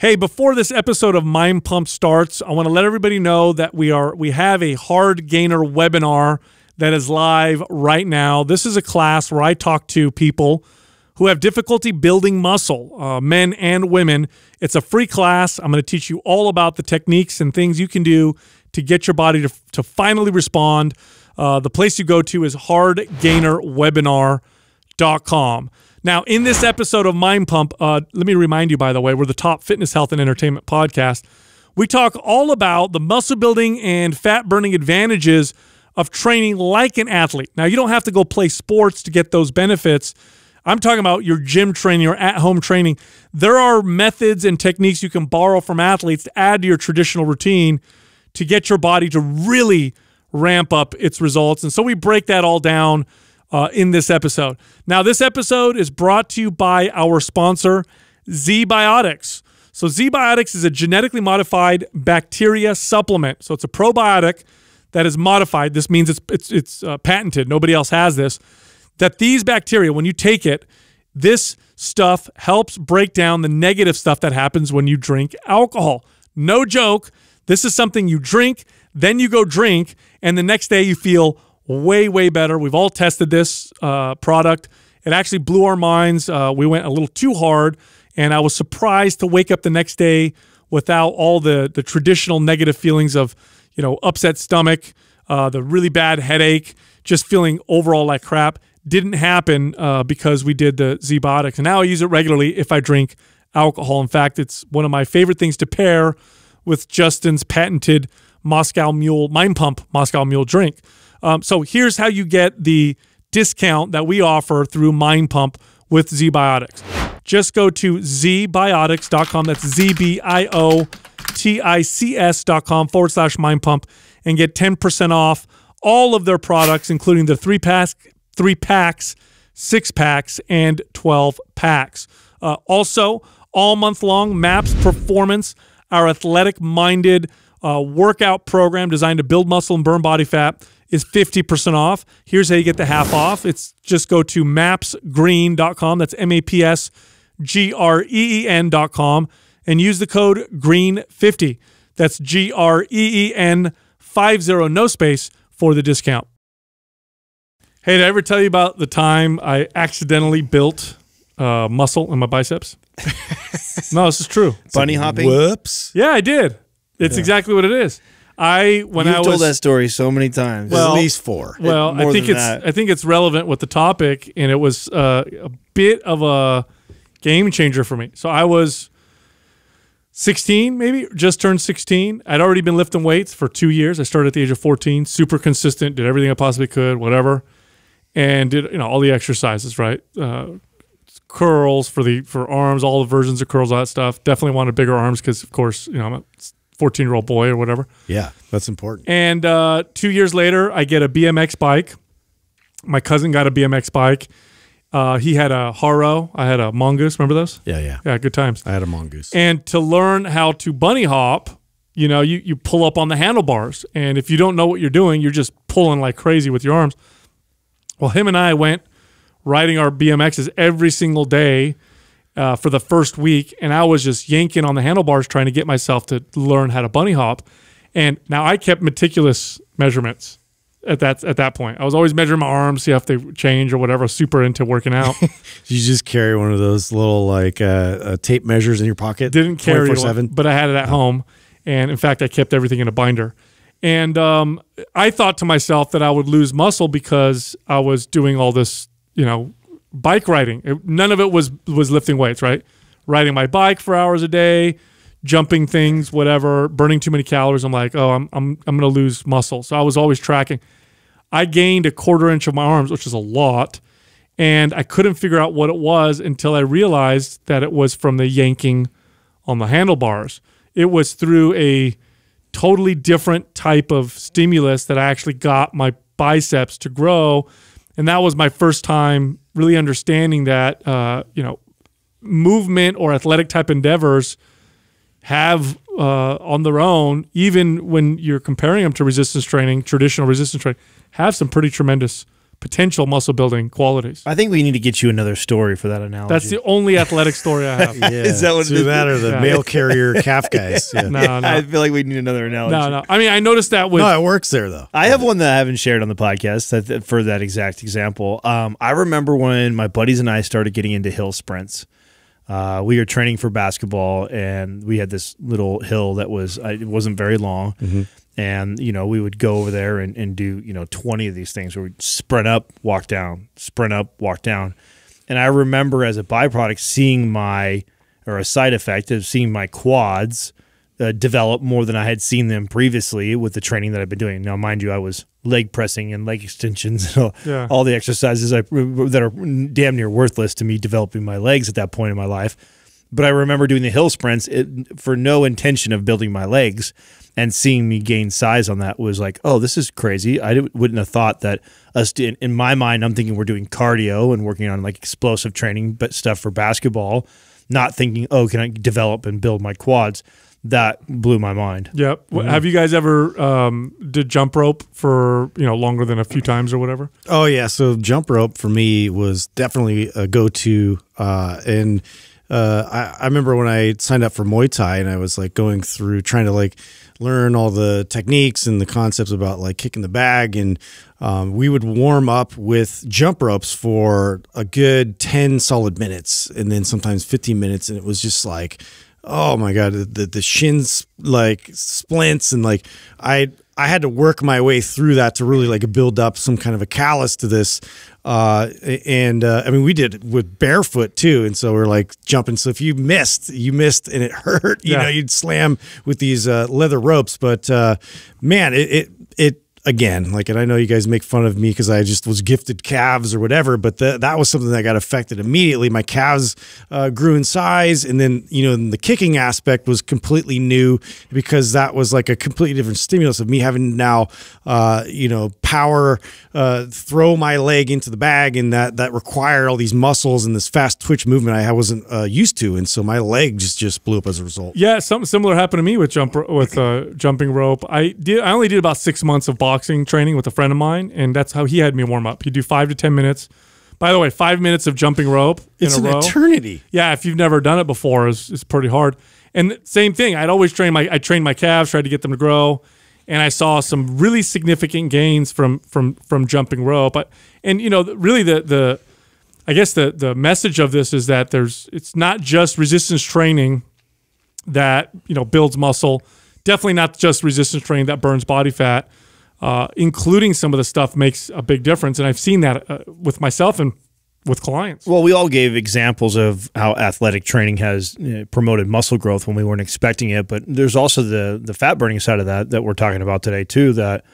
Hey, before this episode of Mind Pump starts, I want to let everybody know that we are we have a hard gainer webinar that is live right now. This is a class where I talk to people who have difficulty building muscle, uh, men and women. It's a free class. I'm going to teach you all about the techniques and things you can do to get your body to, to finally respond. Uh, the place you go to is hardgainerwebinar.com. Now, in this episode of Mind Pump, uh, let me remind you, by the way, we're the top fitness, health, and entertainment podcast. We talk all about the muscle building and fat burning advantages of training like an athlete. Now, you don't have to go play sports to get those benefits. I'm talking about your gym training or at home training. There are methods and techniques you can borrow from athletes to add to your traditional routine to get your body to really ramp up its results. And so we break that all down uh, in this episode. Now, this episode is brought to you by our sponsor, ZBiotics. So, ZBiotics is a genetically modified bacteria supplement. So, it's a probiotic that is modified. This means it's it's, it's uh, patented. Nobody else has this. That these bacteria, when you take it, this stuff helps break down the negative stuff that happens when you drink alcohol. No joke. This is something you drink, then you go drink, and the next day you feel way, way better. We've all tested this uh, product. It actually blew our minds. Uh, we went a little too hard, and I was surprised to wake up the next day without all the the traditional negative feelings of you know upset stomach, uh, the really bad headache, just feeling overall like crap. Didn't happen uh, because we did the Zbotics, and now I use it regularly if I drink alcohol. In fact, it's one of my favorite things to pair with Justin's patented Moscow Mule Mind Pump Moscow Mule drink. Um, so here's how you get the discount that we offer through Mind Pump with ZBiotics. Just go to zbiotics.com. That's Z B I O T I C S.com forward slash Mind Pump and get 10% off all of their products, including the three packs, three packs, six packs, and 12 packs. Uh, also, all month long, MAPS Performance, our athletic minded uh, workout program designed to build muscle and burn body fat is 50% off. Here's how you get the half off. It's just go to mapsgreen.com. That's M A P S G R E E N.com and use the code GREEN50. That's G R E E N 50, no space for the discount. Hey, did I ever tell you about the time I accidentally built uh, muscle in my biceps? no, this is true. Bunny hopping? Whoops. Yeah, I did. It's yeah. exactly what it is. I when You've I told that story so many times, well, at least four. Well, I think it's that. I think it's relevant with the topic, and it was uh, a bit of a game changer for me. So I was 16, maybe just turned 16. I'd already been lifting weights for two years. I started at the age of 14, super consistent, did everything I possibly could, whatever, and did you know all the exercises, right? Uh, curls for the for arms, all the versions of curls, all that stuff. Definitely wanted bigger arms because, of course, you know I'm a 14 year old boy or whatever. Yeah, that's important. And uh, two years later, I get a BMX bike. My cousin got a BMX bike. Uh, he had a Haro. I had a Mongoose. Remember those? Yeah, yeah. Yeah, good times. I had a Mongoose. And to learn how to bunny hop, you know, you, you pull up on the handlebars. And if you don't know what you're doing, you're just pulling like crazy with your arms. Well, him and I went riding our BMXs every single day uh, for the first week, and I was just yanking on the handlebars trying to get myself to learn how to bunny hop. And now I kept meticulous measurements at that at that point. I was always measuring my arms, see if they change or whatever. Super into working out. you just carry one of those little like uh, uh, tape measures in your pocket. Didn't carry one, but I had it at oh. home, and in fact, I kept everything in a binder. And um, I thought to myself that I would lose muscle because I was doing all this, you know, bike riding. None of it was was lifting weights, right? Riding my bike for hours a day, jumping things, whatever, burning too many calories. I'm like, oh, I'm I'm I'm gonna lose muscle. So I was always tracking. I gained a quarter inch of my arms, which is a lot, and I couldn't figure out what it was until I realized that it was from the yanking on the handlebars. It was through a totally different type of stimulus that I actually got my biceps to grow and that was my first time really understanding that uh, you know movement or athletic type endeavors have uh, on their own, even when you're comparing them to resistance training, traditional resistance training, have some pretty tremendous potential muscle building qualities. I think we need to get you another story for that analogy. That's the only athletic story I have. yeah. Is that what Do that or the yeah. mail carrier calf guys? Yeah. No, no. I feel like we need another analogy. No, no. I mean, I noticed that with. No, it works there though. I have one that I haven't shared on the podcast that, that for that exact example. Um, I remember when my buddies and I started getting into hill sprints. Uh, we were training for basketball, and we had this little hill that was uh, it wasn't very long, mm -hmm and you know we would go over there and, and do you know 20 of these things where we'd sprint up walk down sprint up walk down and i remember as a byproduct seeing my or a side effect of seeing my quads uh, develop more than i had seen them previously with the training that i've been doing now mind you i was leg pressing and leg extensions and all, yeah. all the exercises I, that are damn near worthless to me developing my legs at that point in my life but I remember doing the hill sprints it, for no intention of building my legs and seeing me gain size on that was like, oh, this is crazy. I wouldn't have thought that us in, in my mind, I'm thinking we're doing cardio and working on like explosive training, but stuff for basketball, not thinking, oh, can I develop and build my quads? That blew my mind. Yep. Mm -hmm. Have you guys ever um, did jump rope for you know longer than a few times or whatever? Oh yeah. So jump rope for me was definitely a go-to, uh, and uh, I, I, remember when I signed up for Muay Thai and I was like going through trying to like learn all the techniques and the concepts about like kicking the bag. And um, we would warm up with jump ropes for a good 10 solid minutes and then sometimes 15 minutes. And it was just like, oh my God, the, the shins like splints. And like, I, I had to work my way through that to really like build up some kind of a callus to this. Uh, and uh, I mean, we did with barefoot too, and so we're like jumping. So if you missed, you missed, and it hurt. You yeah. know, you'd slam with these uh, leather ropes. But uh, man, it, it, it again, like, and I know you guys make fun of me because I just was gifted calves or whatever, but the, that was something that got affected immediately. My calves uh, grew in size, and then you know the kicking aspect was completely new because that was like a completely different stimulus of me having now, uh, you know, power uh, throw my leg into the bag, and that that required all these muscles and this fast twitch movement I wasn't uh, used to, and so my legs just blew up as a result. Yeah, something similar happened to me with jump with uh, jumping rope. I did. I only did about six months of boxing boxing training with a friend of mine, and that's how he had me warm up. He'd do five to ten minutes. By the way, five minutes of jumping rope in it's a row. eternity. Yeah, if you've never done it before, it's, it's pretty hard. And same thing, I'd always train my I trained my calves, tried to get them to grow, and I saw some really significant gains from from from jumping rope. But and you know, really the the I guess the the message of this is that there's it's not just resistance training that you know builds muscle, definitely not just resistance training that burns body fat uh, including some of the stuff makes a big difference. And I've seen that uh, with myself and with clients. Well, we all gave examples of how athletic training has uh, promoted muscle growth when we weren't expecting it. But there's also the the fat burning side of that that we're talking about today too. That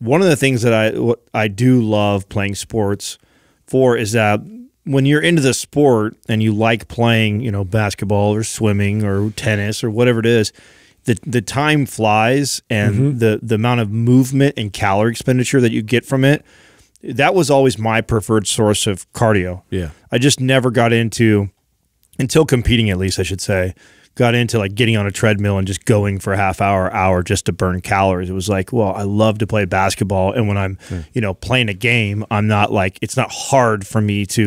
one of the things that I I do love playing sports for is that when you're into the sport and you like playing, you know, basketball or swimming or tennis or whatever it is, the the time flies and mm -hmm. the the amount of movement and calorie expenditure that you get from it that was always my preferred source of cardio yeah i just never got into until competing at least i should say got into like getting on a treadmill and just going for a half hour hour just to burn calories it was like well i love to play basketball and when i'm mm. you know playing a game i'm not like it's not hard for me to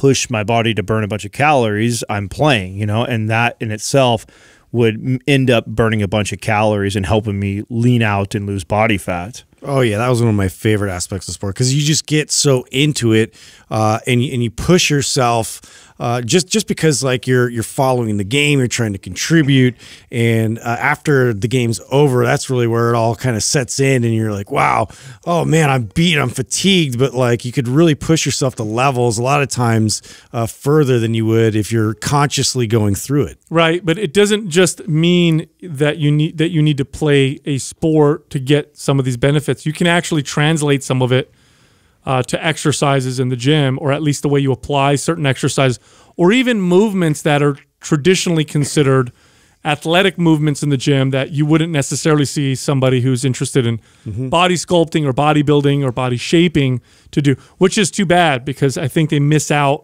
push my body to burn a bunch of calories i'm playing you know and that in itself would end up burning a bunch of calories and helping me lean out and lose body fat. Oh yeah, that was one of my favorite aspects of sport because you just get so into it, uh, and and you push yourself. Uh, just just because like you're you're following the game, you're trying to contribute, and uh, after the game's over, that's really where it all kind of sets in, and you're like, wow, oh man, I'm beat, I'm fatigued, but like you could really push yourself to levels a lot of times uh, further than you would if you're consciously going through it. Right, but it doesn't just mean that you need that you need to play a sport to get some of these benefits benefits. You can actually translate some of it uh, to exercises in the gym, or at least the way you apply certain exercises, or even movements that are traditionally considered athletic movements in the gym that you wouldn't necessarily see somebody who's interested in mm -hmm. body sculpting or bodybuilding or body shaping to do, which is too bad because I think they miss out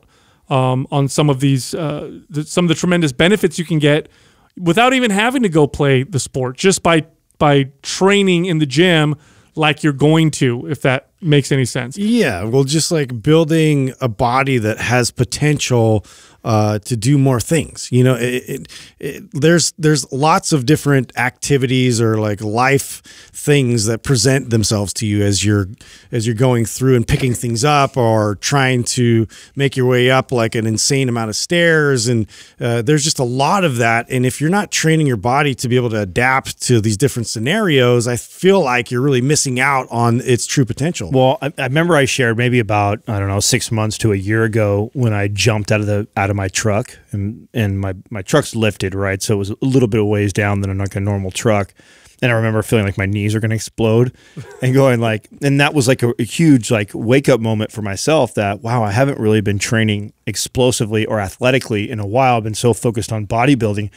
um, on some of these, uh, the, some of the tremendous benefits you can get without even having to go play the sport just by by training in the gym like you're going to if that makes any sense. Yeah, well, just like building a body that has potential uh, to do more things. You know, it, it, it, there's there's lots of different activities or like life things that present themselves to you as you're as you're going through and picking things up or trying to make your way up like an insane amount of stairs. And uh, there's just a lot of that. And if you're not training your body to be able to adapt to these different scenarios, I feel like you're really missing out on its true potential. Well, I, I, remember I shared maybe about I don't know six months to a year ago when I jumped out of the out of my truck and and my my truck's lifted right, so it was a little bit of ways down than like a normal truck. And I remember feeling like my knees are going to explode, and going like, and that was like a, a huge like wake up moment for myself that wow, I haven't really been training explosively or athletically in a while. I've been so focused on bodybuilding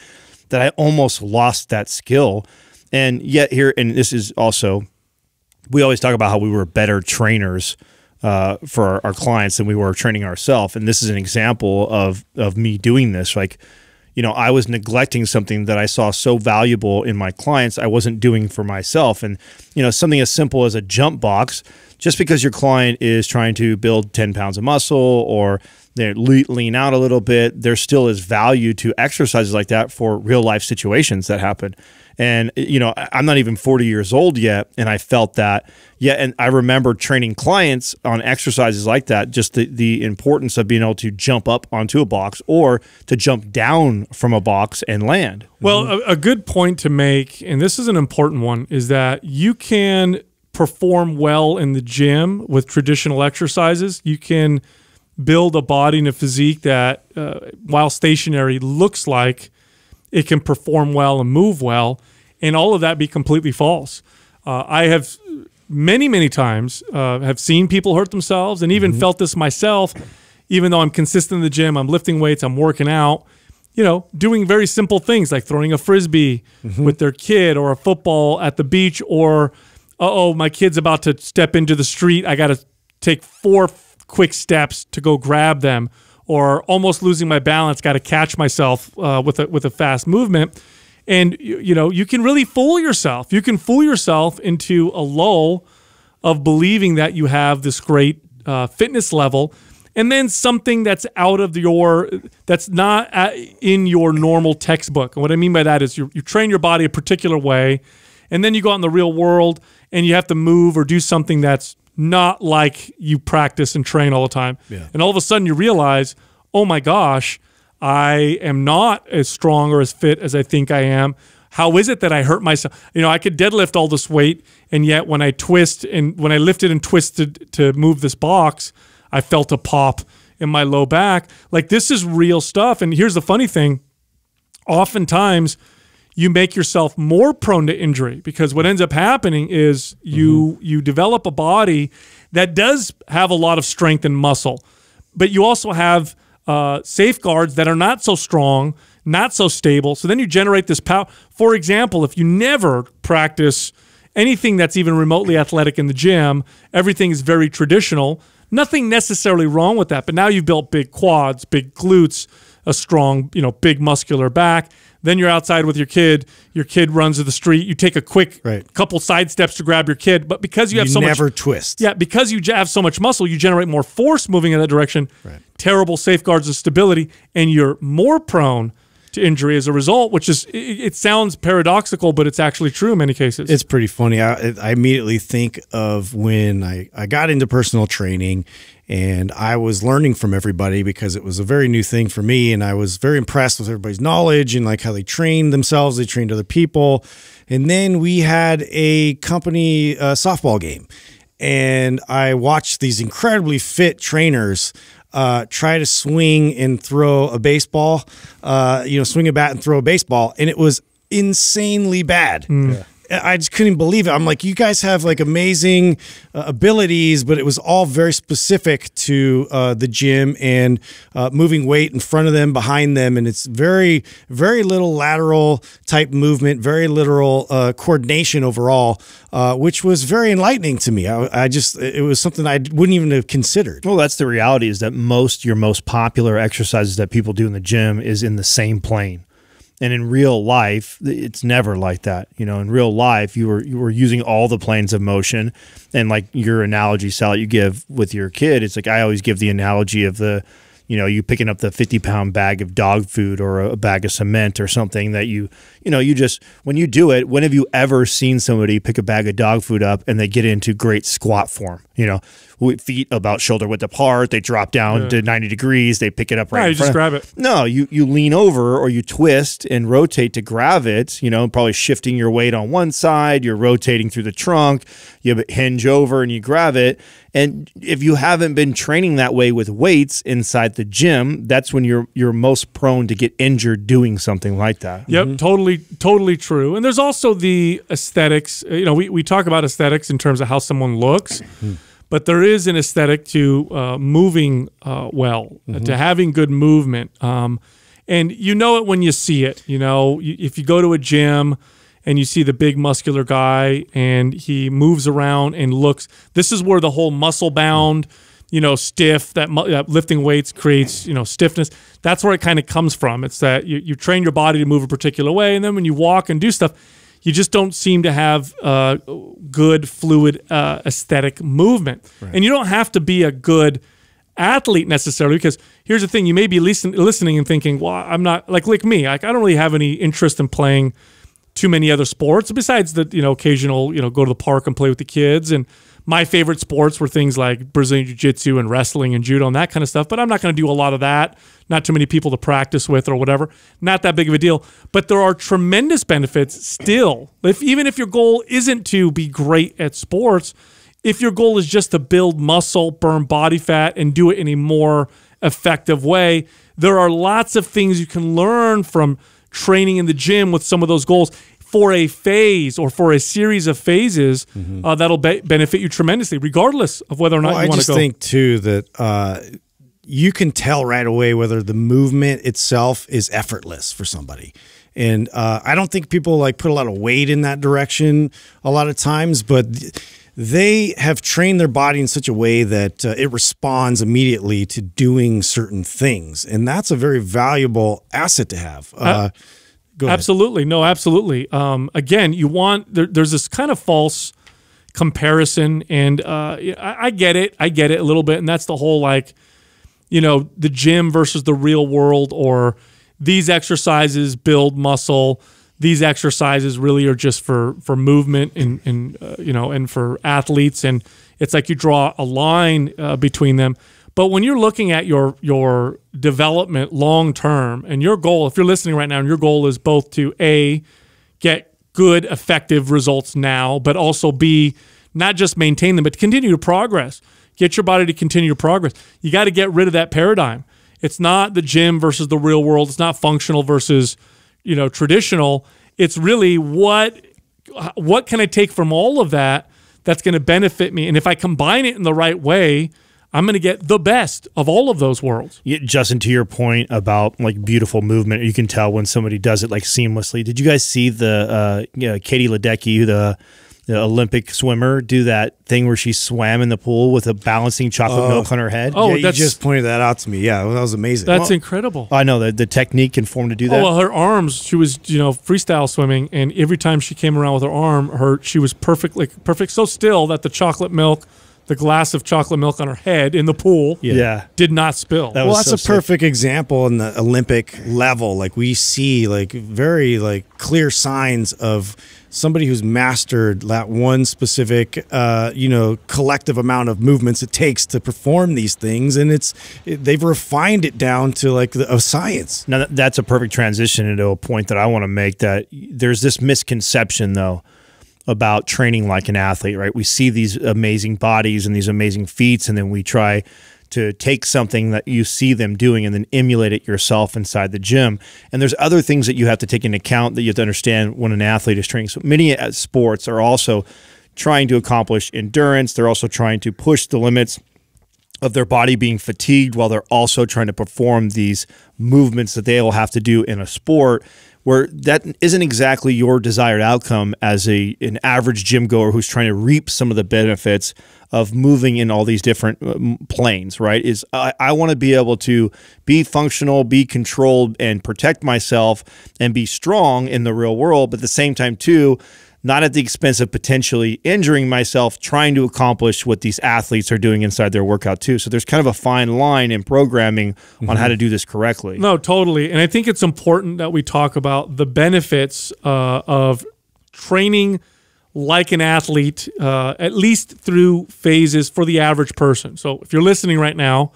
that I almost lost that skill. And yet here, and this is also we always talk about how we were better trainers uh, for our, our, clients than we were training ourselves. And this is an example of of me doing this. Like, you know, I was neglecting something that I saw so valuable in my clients. I wasn't doing for myself. And you know, something as simple as a jump box just because your client is trying to build 10 pounds of muscle or they lean out a little bit, there still is value to exercises like that for real life situations that happen. And, eh, you know, I'm not even 40 years old yet, and I felt that. Yeah, and I remember training clients on exercises like that, just the, the importance of being able to jump up onto a box or to jump down from a box and land. Well, mm -hmm. a, a good point to make, and this is an important one, is that you can perform well in the gym with traditional exercises, you can build a body and a physique that, uh, while stationary, looks like it can perform well and move well, and all of that be completely false. Uh, I have many, many times uh, have seen people hurt themselves, and even mm -hmm. felt this myself. Even though I'm consistent in the gym, I'm lifting weights, I'm working out. You know, doing very simple things like throwing a frisbee mm -hmm. with their kid or a football at the beach or oh, my kid's about to step into the street. I got to take four quick steps to go grab them, or almost losing my balance. Got to catch myself uh, with a with a fast movement. And you, you know, you can really fool yourself. You can fool yourself into a lull of believing that you have this great uh, fitness level and then something that's out of your that's not uh, in your normal textbook and what i mean by that is you, you train your body a particular way and then you go out in the real world and you have to move or do something that's not like you practice and train all the time. Yeah. And all of a sudden you realize, oh my gosh, I am not as strong or as fit as I think I am. How is it that I hurt myself? You know, I could deadlift all this weight, and yet when I twist and when I lifted and twisted to move this box, I felt a pop in my low back. Like this is real stuff. And here's the funny thing oftentimes you make yourself more prone to injury because what ends up happening is you mm -hmm. you develop a body that does have a lot of strength and muscle, but you also have uh, safeguards that are not so strong, not so stable. So then you generate this power. For example, if you never practice anything that's even remotely athletic in the gym, everything is very traditional. Nothing necessarily wrong with that, but now you've built big quads, big glutes, a strong, you know, big muscular back then you're outside with your kid. Your kid runs to the street. You take a quick right. couple side steps to grab your kid, but because you have you so never much, twist. Yeah, because you have so much muscle, you generate more force moving in that direction. Right. Terrible safeguards of stability, and you're more prone to injury as a result, which is it, sounds paradoxical, but it's actually true in many cases. It's pretty funny. I, I immediately think of when I, I got into personal training and I was learning from everybody because it was a very new thing for me. And I was very impressed with everybody's knowledge and like how they trained themselves, they trained other people. And then we had a company uh, softball game, and I watched these incredibly fit trainers. Uh, try to swing and throw a baseball, uh, you know, swing a bat and throw a baseball. And it was insanely bad. Mm. Yeah I just couldn't believe it. I'm like, you guys have like amazing uh, abilities, but it was all very specific to uh, the gym and uh, moving weight in front of them, behind them, and it's very, very little lateral type movement, very literal uh, coordination overall, uh, which was very enlightening to me. I, I just it was something I wouldn't even have considered. Well, that's the reality is that most your most popular exercises that people do in the gym is in the same plane and in real life it's never like that you know in real life you were you were using all the planes of motion and like your analogy sal you give with your kid it's like i always give the analogy of the you know you picking up the 50 pound bag of dog food or a bag of cement or something that you you know you just when you do it when have you ever seen somebody pick a bag of dog food up and they get into great squat form you know feet about shoulder width apart. They drop down yeah. to 90 degrees. They pick it up right. No, you just grab it. No, you you lean over or you twist and rotate to grab it. You know, probably shifting your weight on one side. You're rotating through the trunk. You hinge over and you grab it. And if you haven't been training that way with weights inside the gym, that's when you're you're most prone to get injured doing something like that. Yep, mm -hmm. totally, totally true. And there's also the aesthetics. You know, we, we talk about aesthetics in terms of how someone looks. Mm-hmm but there is an aesthetic to uh, moving uh, well, mm -hmm. to mm-hmm. having good movement. Um, and you know it when you see it. You know, if you go to a gym and you see the big muscular guy and he moves around and looks, this is where the whole muscle bound, you know, stiff, that, that lifting weights creates, you know, stiffness. That's where it kind of comes from. It's that you, you train your body to move a particular way. And then when you walk and do stuff, you just don't seem to have uh, good fluid uh, aesthetic movement. Right. And you don't have to be a good athlete necessarily because here's the thing: you may be listen listening and thinking, "Well, I'm not like like me. Like I don't really have any interest in playing too many other sports besides the you know occasional you know go to the park and play with the kids and." my favorite sports were things like Brazilian Jiu Jitsu and wrestling and judo and that kind of stuff, but I'm not going to do a lot of that. Not too many people to practice with or whatever. Not that big of a deal. But there are tremendous benefits still. If, even if your goal isn't to be great at sports, if your goal is just to build muscle, burn body fat, and do it in a more effective way, there are lots of things you can learn from training in the gym with some of those goals for a phase or for a series of phases mm-hmm. uh, that'll be- benefit you tremendously, regardless of whether or not well, you want to go. I just think too that uh, you can tell right away whether the movement itself is effortless for somebody. And uh, I don't think people like put a lot of weight in that direction a lot of times, but. they have trained their body in such a way that uh, it responds immediately to doing certain things. And that's a very valuable asset to have. Uh, uh Go ahead. Absolutely. No, absolutely. Um, again, you want, there, there's this kind of false comparison. And uh, I, I get it. I get it a little bit. And that's the whole like, you know, the gym versus the real world or these exercises build muscle these exercises really are just for for movement and and uh, you know and for athletes and it's like you draw a line uh, between them but when you're looking at your your development long term and your goal, if you're listening right now and your goal is both to A, get good, effective results now, but also B, not just maintain them, but continue to progress. Get your body to continue to progress. You got to get rid of that paradigm. It's not the gym versus the real world. It's not functional versus, you know, traditional. It's really what what can I take from all of that that's going to benefit me? And if I combine it in the right way, I'm going to get the best of all of those worlds. Yeah, Justin, to your point about like beautiful movement, you can tell when somebody does it like seamlessly. Did you guys see the uh, you know, Katie Ledecky, the the Olympic swimmer do that thing where she swam in the pool with a balancing chocolate uh, milk on her head. Oh, yeah, you just pointed that out to me. Yeah, that was amazing. That's well, incredible. I know the, the technique can form to do oh, that. Oh, well, her arms. She was you know freestyle swimming, and every time she came around with her arm, her she was perfect like perfect so still that the chocolate milk the glass of chocolate milk on her head in the pool. Yeah. yeah. Did not spill. That well, that's so a sick. perfect example in the Olympic level. Like we see like very like clear signs of somebody who's mastered that one specific uh, you know collective amount of movements it takes to perform these things and it's it, they've refined it down to like the, a science now that's a perfect transition into a point that i want to make that there's this misconception though about training like an athlete, right? We see these amazing bodies and these amazing feats, and then we try to take something that you see them doing and then emulate it yourself inside the gym. And there's other things that you have to take into account that you have to understand when an athlete is training. So many uh, sports are also trying to accomplish endurance. They're also trying to push the limits of their body being fatigued while they're also trying to perform these movements that they will have to do in a sport where that isn't exactly your desired outcome as a an average gym goer who's trying to reap some of the benefits of moving in all these different uh, planes right is i, I want to be able to be functional be controlled and protect myself and be strong in the real world but at the same time too not at the expense of potentially injuring myself trying to accomplish what these athletes are doing inside their workout too. So there's kind of a fine line in programming mm -hmm. on how to mm-hmm. do this correctly. No, totally. And I think it's important that we talk about the benefits uh, of training like an athlete, uh, at least through phases for the average person. So if you're listening right now,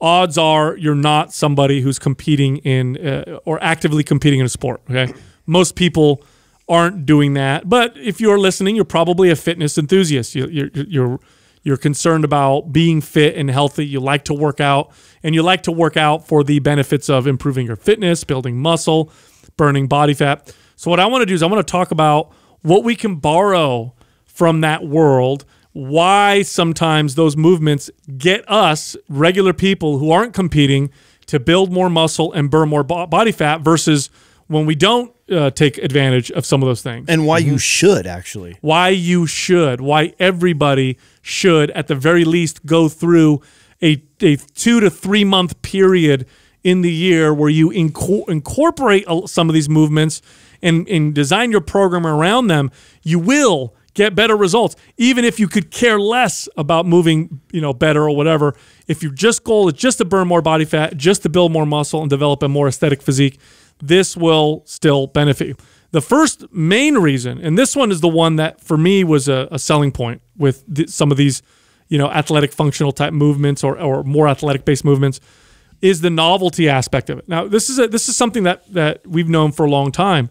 odds are you're not somebody who's competing in uh, or actively competing in a sport. Okay, most people aren't doing that. But if you're listening, you're probably a fitness enthusiast. You, you're, you're you're concerned about being fit and healthy. You like to work out, and you like to work out for the benefits of improving your fitness, building muscle, burning body fat. So what I want to do is I want to talk about what we can borrow from that world. Why sometimes those movements get us regular people who aren't competing to build more muscle and burn more body fat versus when we don't uh, take advantage of some of those things. And why mm-hmm. you should, actually. Why you should. Why everybody should, at the very least, go through a, a two to three month period in the year where you inco- incorporate some of these movements and, and design your program around them. You will get better results even if you could care less about moving you know better or whatever if your just goal is just to burn more body fat just to build more muscle and develop a more aesthetic physique this will still benefit you. The first main reason, and this one is the one that for me was a, a selling point with some of these, you know, athletic functional type movements or, or more athletic based movements, is the novelty aspect of it. Now, this is a, this is something that that we've known for a long time.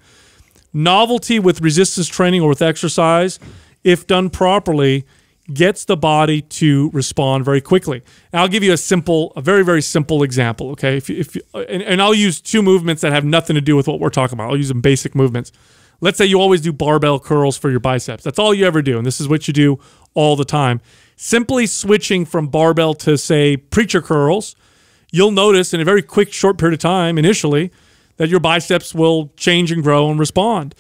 Novelty with resistance training or with exercise, if done properly, gets the body to respond very quickly. And I'll give you a simple, a very, very simple example, okay? If, if uh, and, and I'll use two movements that have nothing to do with what we're talking about. I'll use some basic movements. Let's say you always do barbell curls for your biceps. That's all you ever do, and this is what you do all the time. Simply switching from barbell to, say, preacher curls, you'll notice in a very quick, short period of time initially that your biceps will change and grow and respond.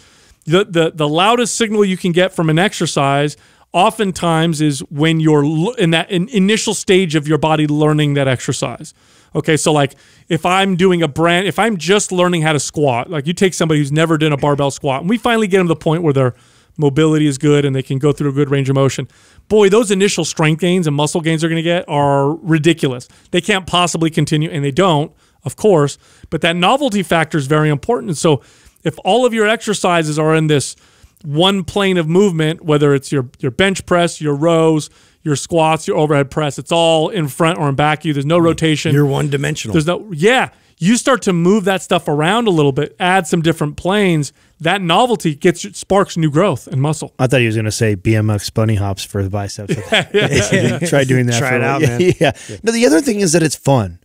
The, the, the loudest signal you can get from an exercise – oftentimes is when you're in that initial stage of your body learning that exercise. Okay, so like if I'm doing a brand, if I'm just learning how to squat, like you take somebody who's never done a barbell squat, and we finally get them to the point where their mobility is good and they can go through a good range of motion. Boy, those initial strength gains and muscle gains they're going to get are ridiculous. They can't possibly continue, and they don't, of course. But that novelty factor is very important. And so if all of your exercises are in this one plane of movement, whether it's your your bench press, your rows, your squats, your overhead press, it's all in front or in back of you. There's no mm. rotation. You're one dimensional. There's no yeah. You start to move that stuff around a little bit, add some different planes. That novelty gets sparks new growth and muscle. I thought he was going to say BMX bunny hops for the biceps. yeah, yeah. Try doing that. Try it out, man. Yeah. yeah. Now the other thing is that it's fun.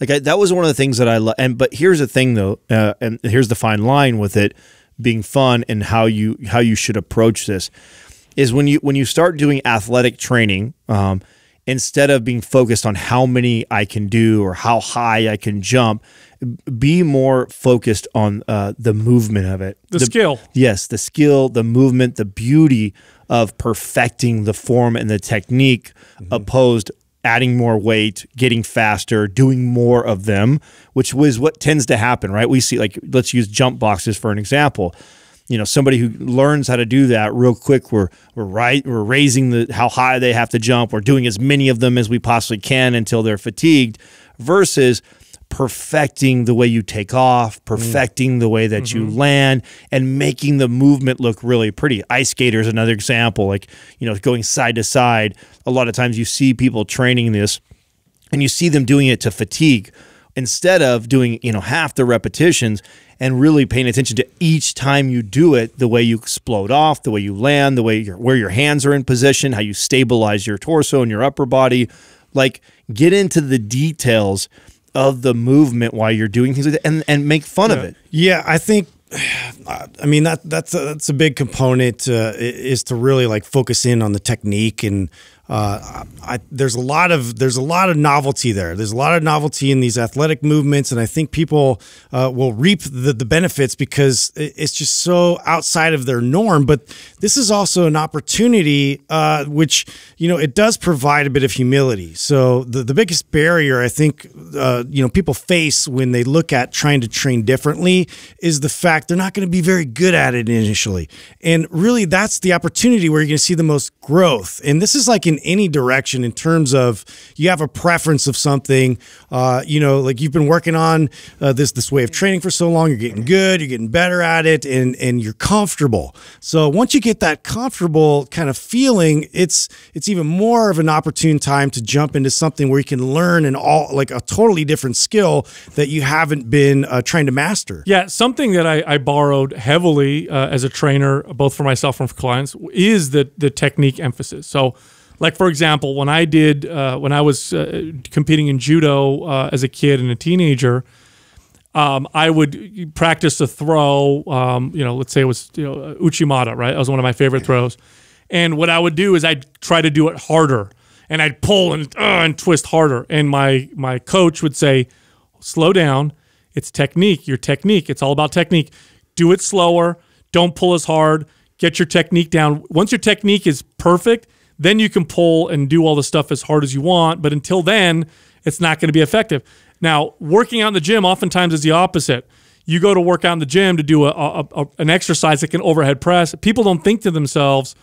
Like I, that was one of the things that I love. And but here's the thing though, uh, and here's the fine line with it being fun and how you how you should approach this is when you when you start doing athletic training um, instead of being focused on how many I can do or how high I can jump, be more focused on uh, the movement of it. The, the, skill. Yes, the skill, the movement, the beauty of perfecting the form and the technique, mm -hmm. opposed adding more weight, getting faster, doing more of them, which was what tends to happen, right? We see like let's use jump boxes for an example. You know, somebody who learns how to do that real quick, we're we're right, we're raising the how high they have to jump, we're doing as many of them as we possibly can until they're fatigued versus perfecting the way you take off, mm. perfecting mm. the way that mm -hmm. you mm-hmm. land, and making the movement look really pretty. Ice skater is another example, like, you know, going side to side. A lot of times you see people training this and you see them doing it to fatigue instead of doing, you know, half the repetitions and really paying attention to each time you do it, the way you explode off, the way you land, the way where your hands are in position, how you stabilize your torso and your upper body. Like, get into the details of the movement while you're doing things like that and, and make fun yeah. of it. Yeah, I think I mean that that's a, that's a big component uh, is to really like focus in on the technique and uh, I, there's a lot of there's a lot of novelty there. There's a lot of novelty in these athletic movements, and I think people uh, will reap the, the benefits because it's just so outside of their norm. But this is also an opportunity, uh, which you know it does provide a bit of humility. So the the biggest barrier I think uh, you know people face when they look at trying to train differently is the fact they're not going to be very good at it initially, and really that's the opportunity where you're going to see the most growth. And this is like an any direction in terms of you have a preference of something, uh, you know, like you've been working on uh, this this way of training for so long, you're getting good, you're getting better at it, and and you're comfortable. So once you get that comfortable kind of feeling, it's it's even more of an opportune time to jump into something where you can learn an all like a totally different skill that you haven't been uh, trying to master. Yeah, something that I, I borrowed heavily uh, as a trainer, both for myself and for clients, is the the technique emphasis. So like for example, when I did uh, when I was uh, competing in judo uh, as a kid and a teenager, um, I would practice a throw. Um, you know, let's say it was you know, uh, Uchimata, right? That was one of my favorite throws. And what I would do is I'd try to do it harder, and I'd pull and uh, and twist harder. And my my coach would say, "Slow down. It's technique. Your technique. It's all about technique. Do it slower. Don't pull as hard. Get your technique down. Once your technique is perfect." Then you can pull and do all the stuff as hard as you want. But until then, it's not going to be effective. Now, working out in the gym oftentimes is the opposite. You go to work out in the gym to do a, a, a, an exercise that can overhead press. People don't think to themselves,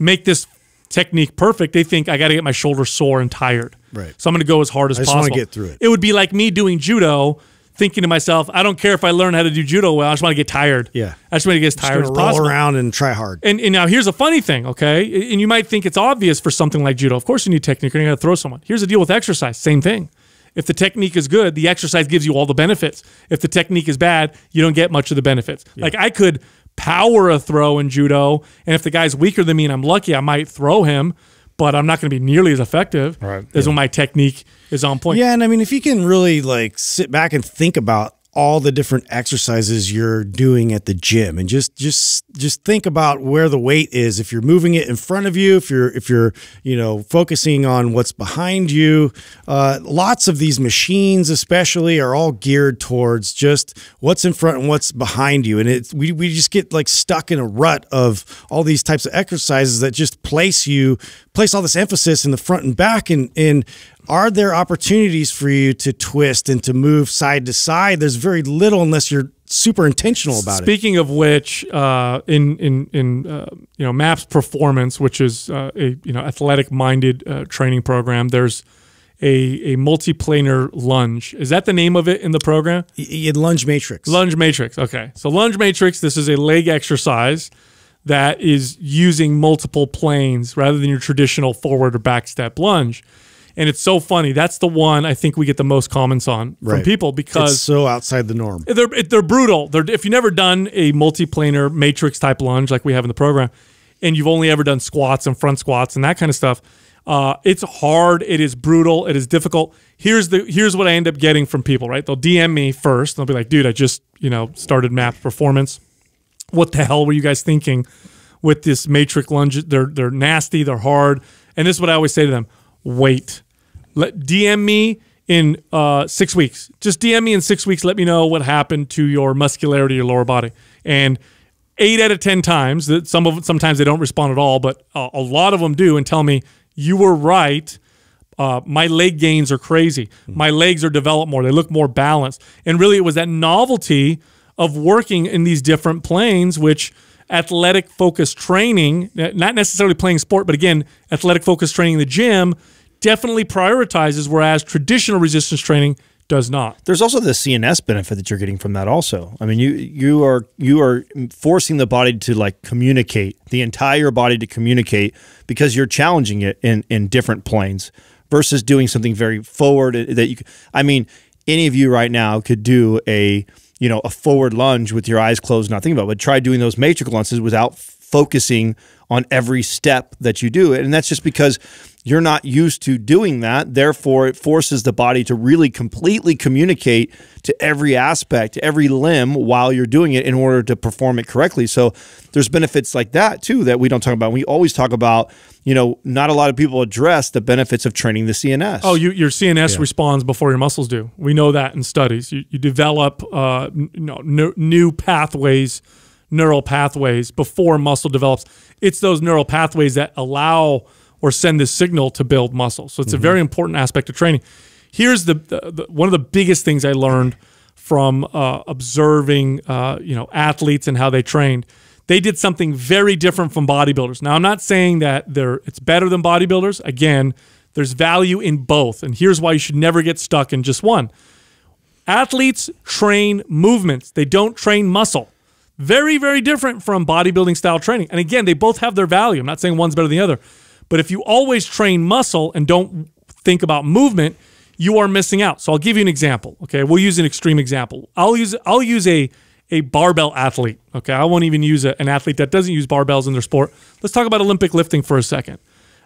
make this technique perfect. They think I got to get my shoulder sore and tired. Right. So I'm going to go as hard as I just possible. Get through it. It would be like me doing judo thinking to myself, I don't care if I learn how to do judo well. I just want to get tired. Yeah, I just want to get as tired as roll possible. around and try hard. And, and now here's a funny thing, okay? And you might think it's obvious for something like judo. Of course, you need technique. You're going to throw someone. Here's the deal with exercise. Same thing. If the technique is good, the exercise gives you all the benefits. If the technique is bad, you don't get much of the benefits. Yeah. Like I could power a throw in judo, and if the guy's weaker than me and I'm lucky, I might throw him but I'm not going to be nearly as effective right. as yeah. when my technique is on point. Yeah, and I mean, if you can really like sit back and think about all the different exercises you're doing at the gym and just just just think about where the weight is if you're moving it in front of you if you're if you're you know focusing on what's behind you uh, lots of these machines especially are all geared towards just what's in front and what's behind you and it we, we just get like stuck in a rut of all these types of exercises that just place you place all this emphasis in the front and back and and are there opportunities for you to twist and to move side to side? There's very little unless you're super intentional about Speaking it. Speaking of which, uh, in in in uh, you know Maps Performance, which is uh, a you know athletic minded uh, training program, there's a a multiplanar lunge. Is that the name of it in the program? Y lunge matrix. Lunge matrix. Okay, so lunge matrix. This is a leg exercise that is using multiple planes rather than your traditional forward or back step lunge and it's so funny. That's the one I think we get the most comments on right. from people because it's so outside the norm. They're they're brutal. They're if you've never done a multiplanar matrix type lunge like we have in the program, and you've only ever done squats and front squats and that kind of stuff. Uh, it's hard. It is brutal. It is difficult. Here's the here's what I end up getting from people. Right? They'll DM me first. They'll be like, "Dude, I just you know started MAP performance. What the hell were you guys thinking with this matrix lunge? They're they're nasty. They're hard. And this is what I always say to them: Wait. Let DM me in uh, six weeks. Just DM me in six weeks. Let me know what happened to your muscularity, your lower body. And eight out of ten times, that some of sometimes they don't respond at all, but uh, a lot of them do, and tell me you were right. Uh, my leg gains are crazy. My legs are developed more. They look more balanced. And really, it was that novelty of working in these different planes, which athletic focused training, not necessarily playing sport, but again, athletic focused training in the gym definitely prioritizes, whereas traditional resistance training does not. There's also the CNS benefit that you're getting from that also. I mean, you you are you are forcing the body to like communicate, the entire body to communicate because you're challenging it in in different planes versus doing something very forward that you I mean, any of you right now could do a you know, a forward lunge with your eyes closed, not thinking about it, but try doing those matrix lunges without focusing on every step that you do. And that's just because you're not used to doing that. Therefore, it forces the body to really completely communicate to every aspect, every limb while you're doing it in order to perform it correctly. So there's benefits like that too that we don't talk about. We always talk about, you know, not a lot of people address the benefits of training the CNS. Oh, you, your CNS yeah. responds before your muscles do. We know that in studies. You, you develop uh, new pathways neural pathways before muscle develops. It's those neural pathways that allow or send this signal to build muscle. So it's mm -hmm. a mm-hmm. very important aspect of training. Here's the, the, the, one of the biggest things I learned from uh, observing uh, you know athletes and how they trained. They did something very different from bodybuilders. Now I'm not saying that they're it's better than bodybuilders. Again, there's value in both, and here's why you should never get stuck in just one. Athletes train movements. They don't train muscle very, very different from bodybuilding style training. And again, they both have their value. I'm not saying one's better than the other. But if you always train muscle and don't think about movement, you are missing out. So I'll give you an example. Okay, we'll use an extreme example. I'll use I'll use a a barbell athlete. Okay, I won't even use a, an athlete that doesn't use barbells in their sport. Let's talk about Olympic lifting for a second.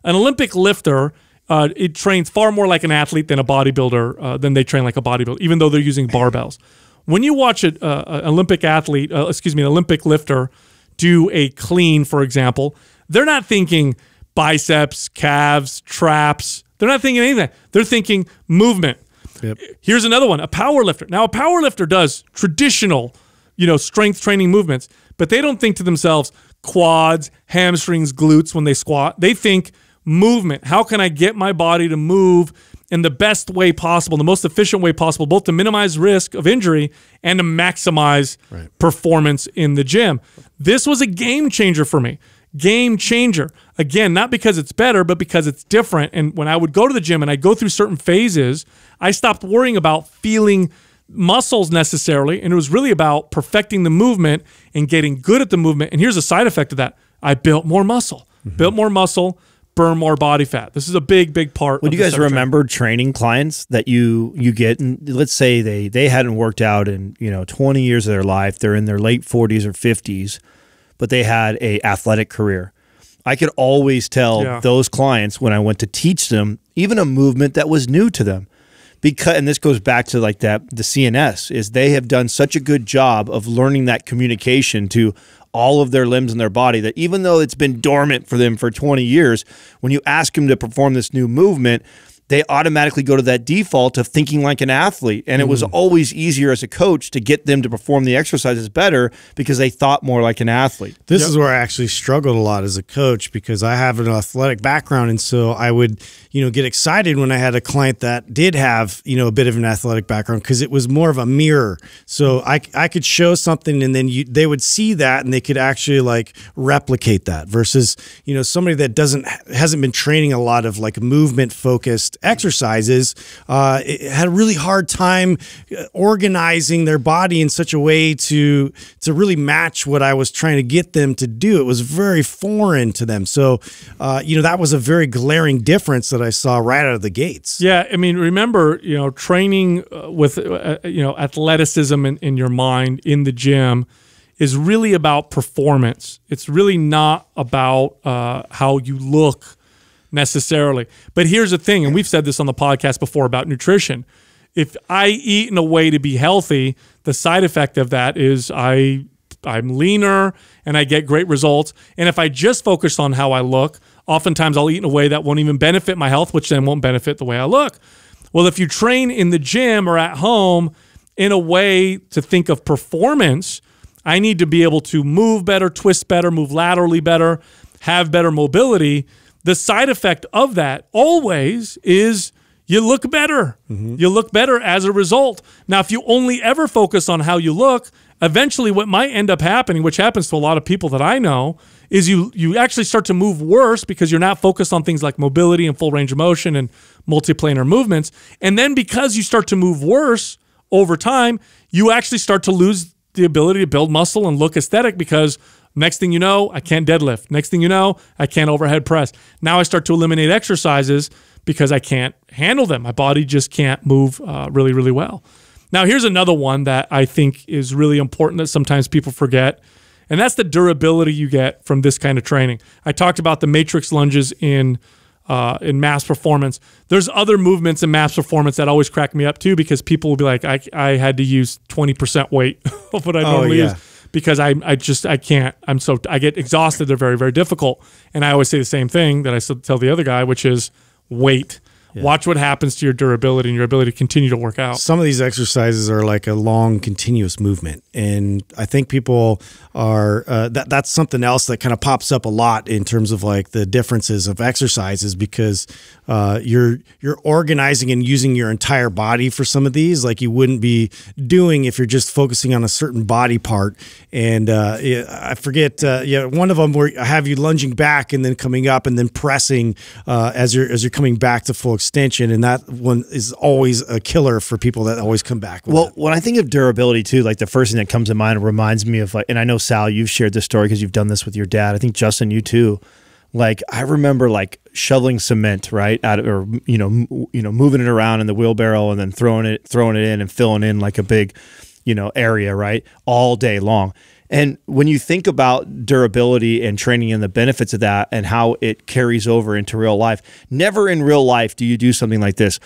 An Olympic lifter. Uh, it trains far more like an athlete than a bodybuilder uh, than they train like a bodybuilder, even though they're using barbells. When you watch an uh, Olympic athlete, uh, excuse me, an Olympic lifter do a clean, for example, they're not thinking, biceps, calves, traps. They're not thinking anything. They're thinking movement. Yep. Here's another one: a power lifter. Now, a power lifter does traditional, you know, strength training movements, but they don't think to themselves quads, hamstrings, glutes when they squat. They think movement. How can I get my body to move in the best way possible, the most efficient way possible, both to minimize risk of injury and to maximize right. performance in the gym? This was a game changer for me. Game changer. Again, not because it's better, but because it's different. And when I would go to the gym and I go through certain phases, I stopped worrying about feeling muscles necessarily. And it was really about perfecting the movement and getting good at the movement. And here's a side effect of that I built more muscle, mm -hmm. built more muscle, burn more body fat. This is a big, big part. Would you guys remember training clients that you you get? And let's say they they hadn't worked out in you know twenty years of their life. They're in their late forties or fifties, but they had a athletic career. I could always tell yeah. those clients when I went to teach them even a movement that was new to them. Because and this goes back to like that the CNS is they have done such a good job of learning that communication to all of their limbs and their body that even though it's been dormant for them for 20 years, when you ask them to perform this new movement, they automatically go to that default of thinking like an athlete. And mm. it was mm-hmm. always easier as a coach to get them to perform the exercises better because they thought more like an athlete. This yep. is where I actually struggled a lot as a coach because I have an athletic background. And so I would, you know, get excited when I had a client that did have, you know, a bit of an athletic background because it was more of a mirror. So I, I could show something and then you, they would see that and they could actually like replicate that versus, you know, somebody that doesn't, hasn't been training a lot of like movement focused exercises uh, had a really hard time uh, organizing their body in such a way to to really match what I was trying to get them to do. It was very foreign to them. So, uh, you know, that was a very glaring difference that I saw right out of the gates. Yeah, I mean, remember, you know, training uh, with uh, uh, you know athleticism in, in your mind in the gym is really about performance. It's really not about uh, how you look necessarily. But here's the thing, and we've said this on the podcast before about nutrition. If I eat in a way to be healthy, the side effect of that is I I'm leaner and I get great results. And if I just focus on how I look, oftentimes I'll eat in a way that won't even benefit my health, which then won't benefit the way I look. Well, if you train in the gym or at home in a way to think of performance, I need to be able to move better, twist better, move laterally better, have better mobility the side effect of that always is you look better. Mm -hmm. You look better as a result. Now, if you only ever focus on how you look, eventually what might end up happening, which happens to a lot of people that I know, is you you actually start to move worse because you're not focused on things like mobility and full range of motion and multiplanar movements. And then because you start to move worse over time, you actually start to lose the ability to build muscle and look aesthetic because Next thing you know, I can't deadlift. Next thing you know, I can't overhead press. Now I start to eliminate exercises because I can't handle them. My body just can't move uh, really, really well. Now, here's another one that I think is really important that sometimes people forget, and that's the durability you get from this kind of training. I talked about the matrix lunges in uh, in mass performance. There's other movements in mass performance that always crack me up too because people will be like, I, I had to use 20% weight of what I oh, normally oh, yeah. use because I, I just I can't I'm so I get exhausted. They're very very difficult, and I always say the same thing that I tell the other guy, which is wait yeah. Watch what happens to your durability and your ability to continue to work out. Some of these exercises are like a long, continuous movement, and I think people are uh, that that's something else that kind of pops up a lot in terms of like the differences of exercises because uh, you're you're organizing and using your entire body for some of these, like you wouldn't be doing if you're just focusing on a certain body part. And uh, I forget, uh, yeah, one of them where I have you lunging back and then coming up and then pressing uh, as you're as you're coming back to full extension, and that one is always a killer for people that always come back. well, when I think of durability too, like the first thing that comes to mind reminds me of like, and I know Sal, you've shared this story because you've done this with your dad. I think Justin, you too. Like I remember like shoveling cement right out of, or you know you know moving it around in the wheelbarrow and then throwing it throwing it in and filling in like a big you know area right all day long and when you think about durability and training and the benefits of that and how it carries over into real life, never in real life do you do something like this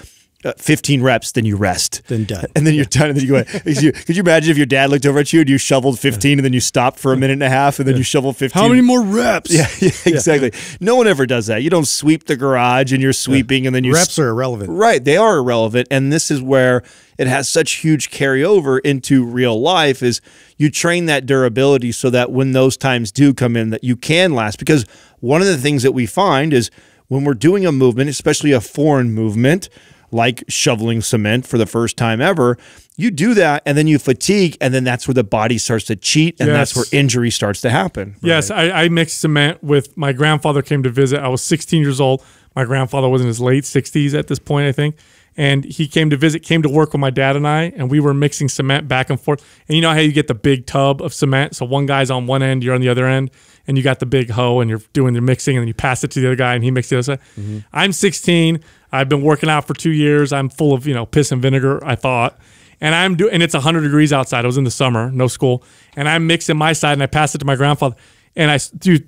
uh, 15 reps, then you rest. Then done. And then you're done. And then you go, could you, could you imagine if your dad looked over at you and you shoveled 15 and then you stopped for a minute and a half and then you shoveled 15? How many more reps? Yeah, yeah exactly. Yeah. No one ever does that. You don't sweep the garage and you're sweeping yeah. and then you. Reps are irrelevant. Right. They are irrelevant. And this is where it has such huge carryover into real life is you train that durability so that when those times do come in that you can last. Because one of the things that we find is when we're doing a movement, especially a foreign movement, like shoveling cement for the first time ever. You do that and then you fatigue, and then that's where the body starts to cheat, and yes. that's where injury starts to happen. Right? Yes, I, I mixed cement with my grandfather came to visit. I was 16 years old. My grandfather was in his late 60s at this point, I think and he came to visit, came to work with my dad and I, and we were mixing cement back and forth. And you know how you get the big tub of cement? So one guy's on one end, you're on the other end, and you got the big hoe and you're doing the mixing, and then you pass it to the other guy and he mixes the other side. Mm -hmm. I'm 16. I've been working out for two years. I'm full of you know piss and vinegar. I thought, and I'm doing, and it's 100 degrees outside. It was in the summer, no school, and I'm mixing my side, and I pass it to my grandfather, and I do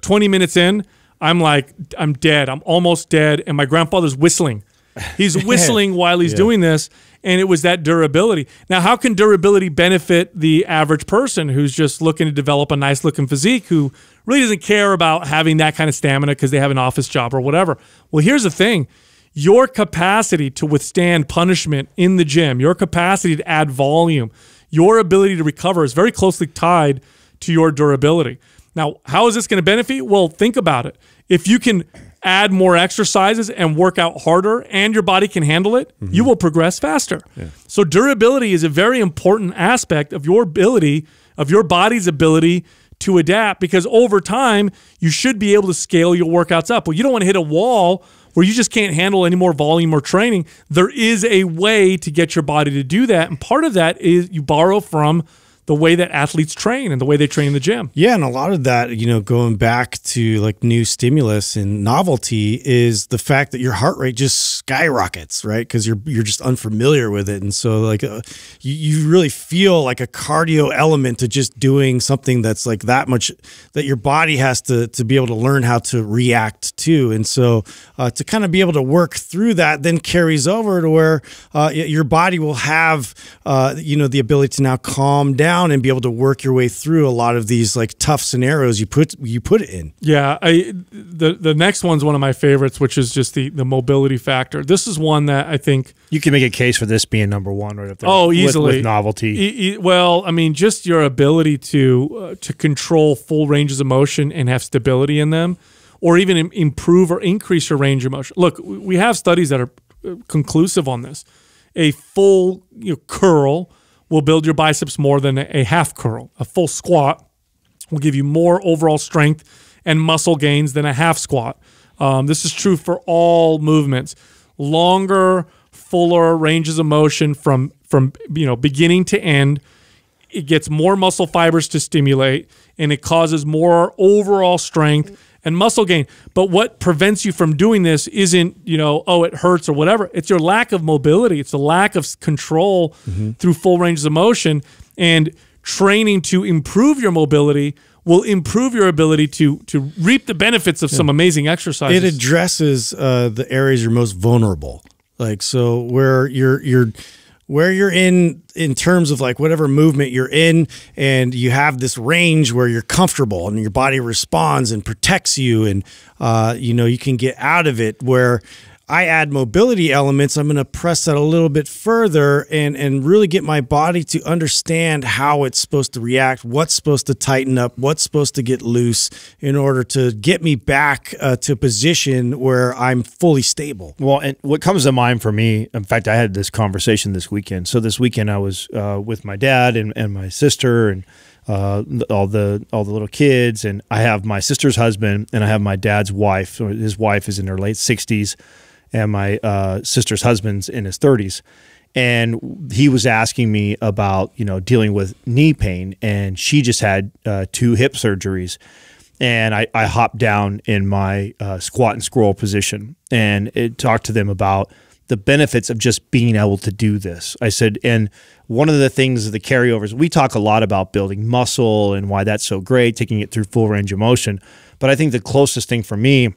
20 minutes in, I'm like, I'm dead. I'm almost dead, and my grandfather's whistling. He's whistling while he's yeah. doing this, and it was that durability. Now, how can durability benefit the average person who's just looking to develop a nice looking physique who really doesn't care about having that kind of stamina because they have an office job or whatever? Well, here's the thing your capacity to withstand punishment in the gym, your capacity to add volume, your ability to recover is very closely tied to your durability. Now, how is this going to benefit? Well, think about it. If you can add more exercises and work out harder and your body can handle it, mm -hmm. you mm-hmm. will progress faster. Yeah. So durability is a very important aspect of your ability of your body's ability to adapt because over time you should be able to scale your workouts up. Well, you don't want to hit a wall where you just can't handle any more volume or training, there is a way to get your body to do that. And part of that is you borrow from the way that athletes train and the way they train in the gym. Yeah, and a lot of that, you know, going back to like new stimulus and novelty is the fact that your heart rate just skyrockets, right? Because you're you're just unfamiliar with it, and so like uh, you you really feel like a cardio element to just doing something that's like that much that your body has to to be able to learn how to react to, and so uh, to kind of be able to work through that then carries over to where uh, your body will have uh, you know the ability to now calm down down and be able to work your way through a lot of these like tough scenarios you put you put it in. Yeah, I the the next one's one of my favorites, which is just the the mobility factor. This is one that I think you can make a case for this being number one right up there. Oh, easily with, novelty. E e well, I mean, just your ability to uh, to control full ranges of motion and have stability in them, or even improve or increase your range of motion. Look, we have studies that are uh, conclusive on this. A full you know, curl will build your biceps more than a half curl. A full squat will give you more overall strength and muscle gains than a half squat. Um, this is true for all movements. Longer, fuller ranges of motion from from you know beginning to end. It gets more muscle fibers to stimulate, and it causes more overall strength and muscle gain. But what prevents you from doing this isn't, you know, oh, it hurts or whatever. It's your lack of mobility, it's the lack of control mm -hmm. through full ranges of motion. And training to improve your mobility will improve your ability to to reap the benefits of yeah. some amazing exercises. It addresses uh, the areas you're most vulnerable, like so where you're you're where you're in in terms of like whatever movement you're in and you have this range where you're comfortable and your body responds and protects you and uh, you know you can get out of it where I add mobility elements, I'm going to press that a little bit further and, and really get my body to understand how it's supposed to react, what's supposed to tighten up, what's supposed to get loose in order to get me back uh, to a position where I'm fully stable. Well, and what comes to mind for me, in fact, I had this conversation this weekend. So this weekend I was uh, with my dad and, and my sister and uh, all the all the little kids, and I have my sister's husband, and I have my dad's wife. His wife is in her late sixties and my uh, sister's husband's in his 30s and he was asking me about you know dealing with knee pain and she just had uh, two hip surgeries and I, I hopped down in my uh, squat and scroll position and it talked to them about the benefits of just being able to do this. I said, and one of the things the carryovers, we talk a lot about building muscle and why that's so great, taking it through full range of motion. But I think the closest thing for me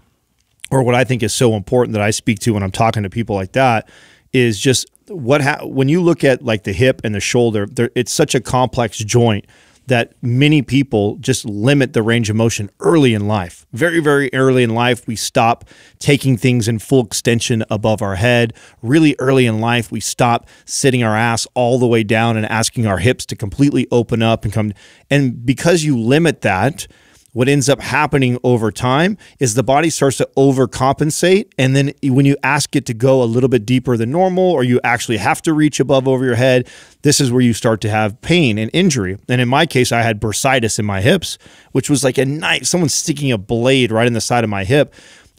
or what I think is so important that I speak to when I'm talking to people like that is just what when you look at like the hip and the shoulder, it's such a complex joint that many people just limit the range of motion early in life. Very, very early in life, we stop taking things in full extension above our head. Really early in life, we stop sitting our ass all the way down and asking our hips to completely open up and come. And because you limit that, what ends up happening over time is the body starts to overcompensate. And then when you ask it to go a little bit deeper than normal, or you actually have to reach above over your head, this is where you start to have pain and injury. And in my case, I had bursitis in my hips, which was like a knife, someone sticking a blade right in the side of my hip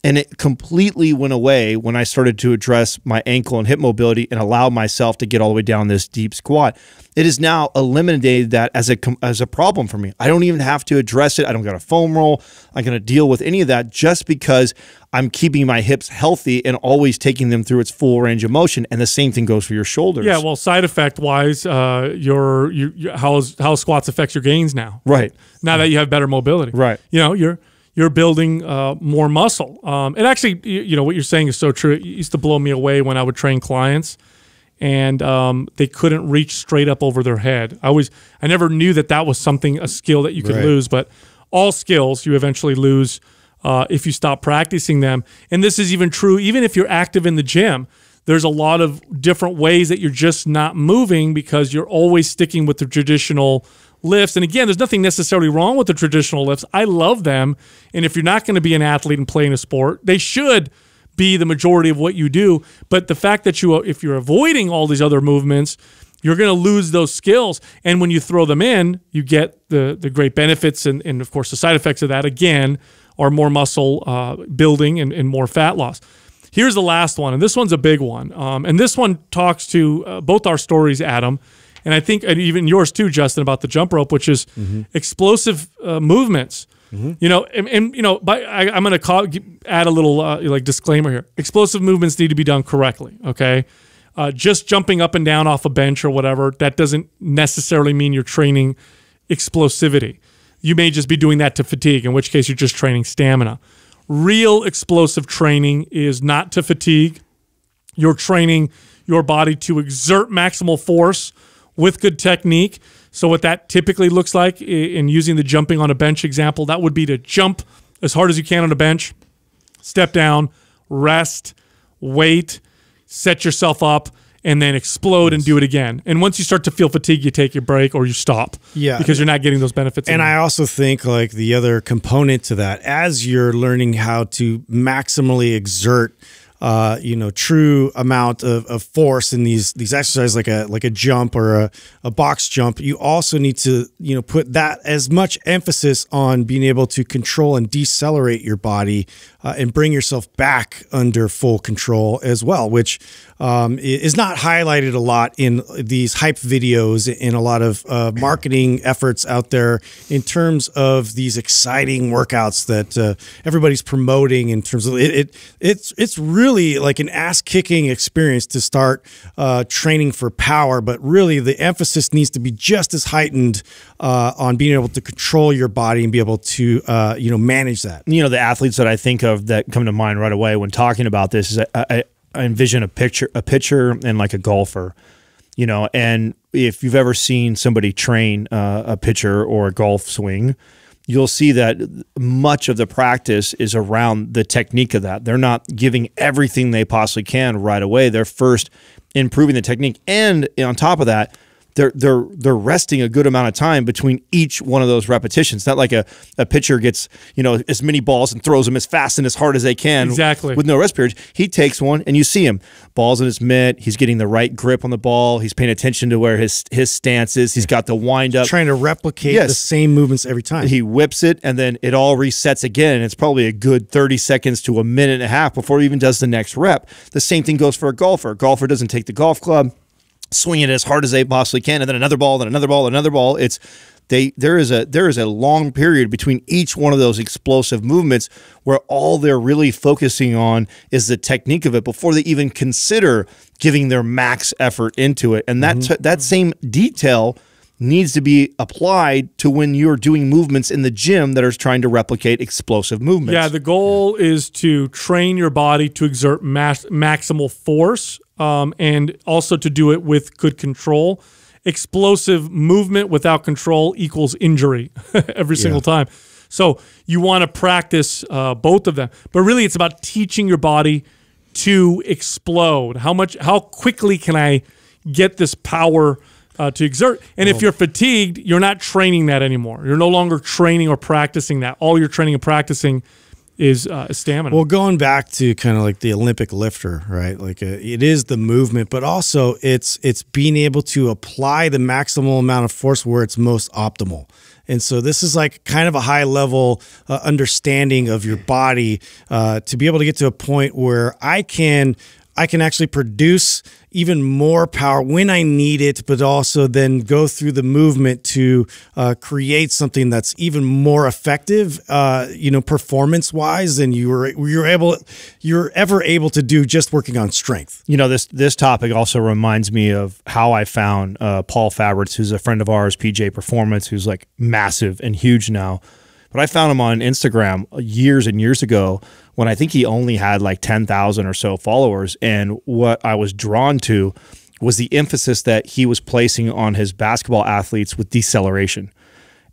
and it completely went away when I started to address my ankle and hip mobility and allow myself to get all the way down this deep squat. It has now eliminated that as a as a problem for me. I don't even have to address it. I don't got a foam roll. I'm going to deal with any of that just because I'm keeping my hips healthy and always taking them through its full range of motion. And the same thing goes for your shoulders. Yeah. Well, side effect wise, uh, your, your, your how how squats affects your gains now. Right. Now that you have better mobility. Right. You know, you're you're building uh, more muscle. Um, and actually, you, you, know what you're saying is so true. It used to blow me away when I would train clients, and um, they couldn't reach straight up over their head. I always, I never knew that that was something a skill that you could right. lose. But all skills you eventually lose uh, if you stop practicing them. And this is even true even if you're active in the gym. There's a lot of different ways that you're just not moving because you're always sticking with the traditional lifts. And again, there's nothing necessarily wrong with the traditional lifts. I love them. And if you're not going to be an athlete and playing a sport, they should be the majority of what you do. But the fact that you, if you're avoiding all these other movements, you're going to lose those skills. And when you throw them in, you get the the great benefits, and, and of course the side effects of that again are more muscle uh, building and, and, more fat loss. Here's the last one, and this one's a big one. Um, and this one talks to uh, both our stories, Adam and I think and even yours too, Justin, about the jump rope, which is mm-hmm. explosive uh, movements. Mm-hmm. You know, and, and, you know, by, I, am going to add a little uh, like disclaimer here. Explosive movements need to be done correctly. Okay, uh, just jumping up and down off a bench or whatever that doesn't necessarily mean you're training explosivity. You may just be doing that to fatigue, in which case you're just training stamina. Real explosive training is not to fatigue. You're training your body to exert maximal force with good technique. So what that typically looks like in using the jumping on a bench example, that would be to jump as hard as you can on a bench, step down, rest, wait, set yourself up, and then explode yes. and do it again. And once you start to feel fatigue, you take your break or you stop. Yeah. Because you're not getting those benefits. And anymore. I also think like the other component to that, as you're learning how to maximally exert uh, you know, true amount of, of force in these these exercises, like a like a jump or a, a box jump, you also need to you know put that as much emphasis on being able to control and decelerate your body uh, and bring yourself back under full control as well, which um, is not highlighted a lot in these hype videos in a lot of uh, marketing efforts out there in terms of these exciting workouts that uh, everybody's promoting in terms of it, it, It's it's really like an ass kicking experience to start uh, training for power, but really the emphasis needs to be just as heightened uh, on being able to control your body and be able to uh, you know manage that. You know the athletes that I think of that come to mind right away when talking about this is I, I, envision a picture a pitcher and like a golfer, you know, and if you've ever seen somebody train uh, a pitcher or a golf swing. You'll see that much of the practice is around the technique of that. They're not giving everything they possibly can right away. They're first improving the technique. And on top of that, they're they're they're resting a good amount of time between each one of those repetitions. not like a, a pitcher gets, you know, as many balls and throws them as fast and as hard as they can exactly. with no rest periods. He takes one and you see him. Ball's in his mitt, he's getting the right grip on the ball, he's paying attention to where his his stance is, he's got the wind up. Trying to replicate yes. the same movements every time. He whips it and then it all resets again. It's probably a good 30 seconds to a minute and a half before he even does the next rep. The same thing goes for a golfer. A golfer doesn't take the golf club swing it as hard as they possibly can, and then another ball, then another ball, another ball. It's they there is a there is a long period between each one of those explosive movements where all they're really focusing on is the technique of it before they even consider giving their max effort into it. And that mm -hmm. that same detail needs to be applied to when you're doing movements in the gym that are trying to replicate explosive movements. Yeah, the goal yeah. is to train your body to exert max maximal force um, and also to do it with good control. Explosive movement without control equals injury every yeah. single time. So you want to practice uh, both of them, but really it's about teaching your body to explode. How much? How quickly can I get this power? Uh, to exert. And if oh. you're fatigued, you're not training that anymore. You're no longer training or practicing that. All you're training and practicing is uh, stamina. Well, going back to kind of like the Olympic lifter, right? Like a, uh, it is the movement, but also it's it's being able to apply the maximal amount of force where it's most optimal. And so this is like kind of a high level uh, understanding of your body uh, to be able to get to a point where I can I can actually produce even more power when I need it, but also then go through the movement to uh, create something that's even more effective, uh, you know, performance wise than you were you're able you're ever able to do just working on strength. You know, this this topic also reminds me of how I found uh, Paul Fabritz, who's a friend of ours, PJ Performance, who's like massive and huge now. But I found him on Instagram years and years ago when I think he only had like 10,000 or so followers. And what I was drawn to was the emphasis that he was placing on his basketball athletes with deceleration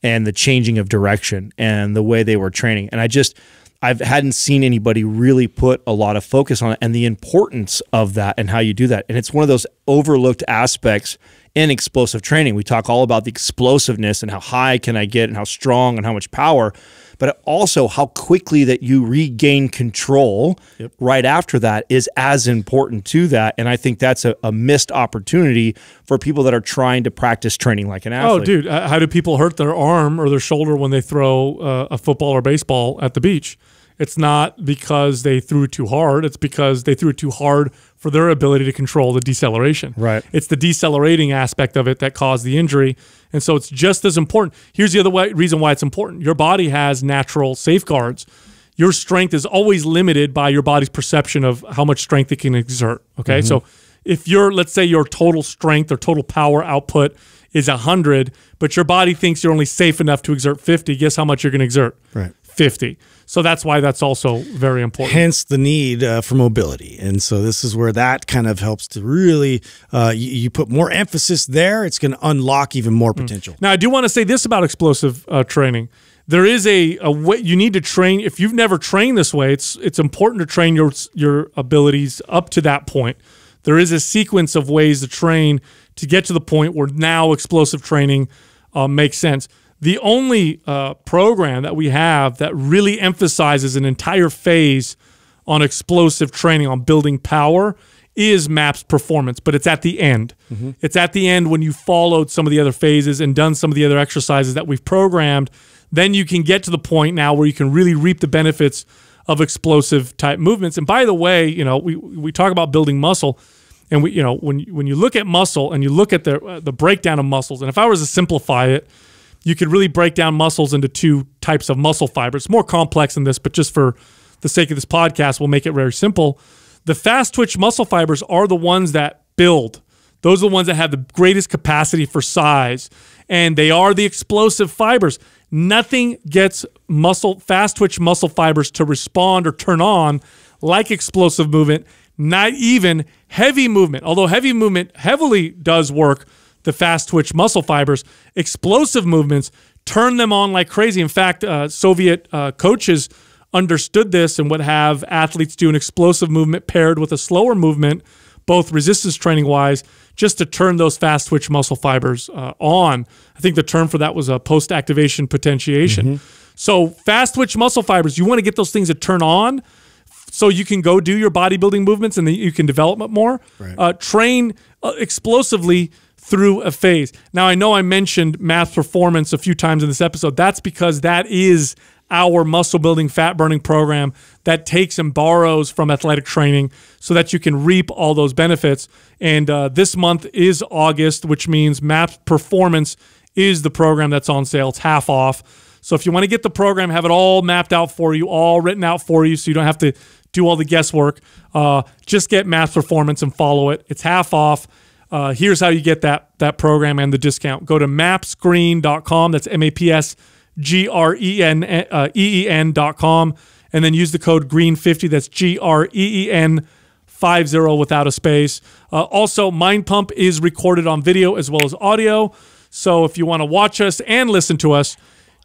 and the changing of direction and the way they were training. And I just, I hadn't seen anybody really put a lot of focus on it and the importance of that and how you do that. And it's one of those overlooked aspects in explosive training. We talk all about the explosiveness and how high can I get and how strong and how much power, but also how quickly that you regain control yep. right after that is as important to that. And I think that's a, a, missed opportunity for people that are trying to practice training like an oh, athlete. Oh, dude, how do people hurt their arm or their shoulder when they throw uh, a football or baseball at the beach? It's not because they threw too hard. It's because they threw too hard for their ability to control the deceleration. Right. It's the decelerating aspect of it that caused the injury. And so it's just as important. Here's the other way, reason why it's important your body has natural safeguards. Your strength is always limited by your body's perception of how much strength it can exert. Okay. Mm -hmm. So if your let's say your total strength or total power output is 100 but your body thinks you're only safe enough to exert 50 guess how much you're going to exert right 50. So that's why that's also very important. Hence the need uh, for mobility. And so this is where that kind of helps to really, uh, you, you, put more emphasis there. It's going to unlock even more mm. potential. Mm. Now, I do want to say this about explosive uh, training. There is a, a way you need to train. If you've never trained this way, it's it's important to train your your abilities up to that point. There is a sequence of ways to train to get to the point where now explosive training uh, makes sense the only uh, program that we have that really emphasizes an entire phase on explosive training, on building power, is MAPS performance, but it's at the end. Mm -hmm. It's at the end when you followed some of the other phases and done some of the other exercises that we've programmed. Then you can get to the point now where you can really reap the benefits of explosive type movements. And by the way, you know, we, we talk about building muscle. And we, you know, when when you look at muscle and you look at the uh, the breakdown of muscles, and if I was to simplify it, you could really break down muscles into two types of muscle fibers. It's more complex than this, but just for the sake of this podcast, we'll make it very simple. The fast twitch muscle fibers are the ones that build. Those are the ones that have the greatest capacity for size, and they are the explosive fibers. Nothing gets muscle fast twitch muscle fibers to respond or turn on like explosive movement, not even heavy movement. Although heavy movement heavily does work the fast twitch muscle fibers, explosive movements, turn them on like crazy. In fact, uh, Soviet uh, coaches understood this and would have athletes do an explosive movement paired with a slower movement, both resistance training wise, just to turn those fast twitch muscle fibers uh, on. I think the term for that was a uh, post activation potentiation. Mm -hmm. So, fast twitch muscle fibers, you want to get those things to turn on so you can go do your bodybuilding movements and you can develop it more. Right. Uh, train uh, explosively through a phase. Now, I know I mentioned mass performance a few times in this episode. That's because that is our muscle building, fat burning program that takes and borrows from athletic training so that you can reap all those benefits. And uh, this month is August, which means math Performance is the program that's on sale. It's half off. So if you want to get the program, have it all mapped out for you, all written out for you, so you don't have to do all the guesswork, uh, just get math Performance and follow it. It's half off. Uh, here's how you get that that program and the discount. Go to mapsgreen.com. That's M A P S G R E N uh, E N.com. And then use the code GREEN50. That's G R E E N 50 without a space. Uh, also, Mind Pump is recorded on video as well as audio. So if you want to watch us and listen to us,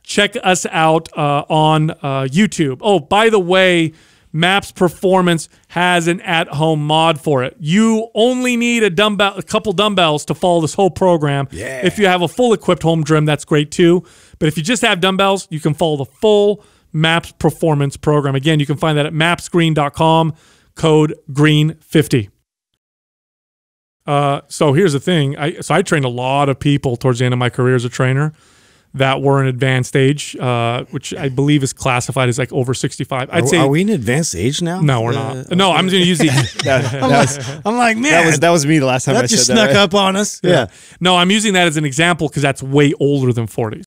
check us out uh, on uh, YouTube. Oh, by the way, Maps Performance has an at-home mod for it. You only need a dumbbell, a couple dumbbells to follow this whole program. Yeah. If you have a full equipped home gym, that's great too. But if you just have dumbbells, you can follow the full Maps Performance program. Again, you can find that at mapsgreen.com, code GREEN50. Uh, so here's the thing. I, so I trained a lot of people towards the end of my career as a trainer that were in advanced age, uh, which I believe is classified as like over 65. I'd are, say. Are we in advanced age now? No, we're uh, not. no, I'm going to use the. that, I'm, that was, like, I'm, like, man. That was, that was me the last time that I just that. just snuck right? up on us. Yeah. yeah. No, I'm using that as an example because that's way older than 40.